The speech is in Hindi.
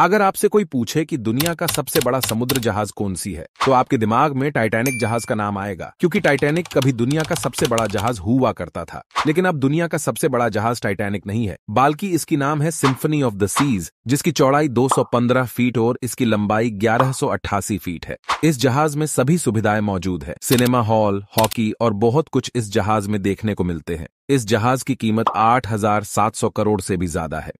अगर आपसे कोई पूछे कि दुनिया का सबसे बड़ा समुद्र जहाज कौन सी है तो आपके दिमाग में टाइटैनिक जहाज का नाम आएगा क्योंकि टाइटैनिक कभी दुनिया का सबसे बड़ा जहाज हुआ करता था लेकिन अब दुनिया का सबसे बड़ा जहाज टाइटैनिक नहीं है बल्कि इसकी नाम है सिम्फनी ऑफ द सीज जिसकी चौड़ाई 215 फीट और इसकी लंबाई ग्यारह फीट है इस जहाज में सभी सुविधाएं मौजूद है सिनेमा हॉल हॉकी और बहुत कुछ इस जहाज में देखने को मिलते हैं इस जहाज की कीमत आठ करोड़ से भी ज्यादा है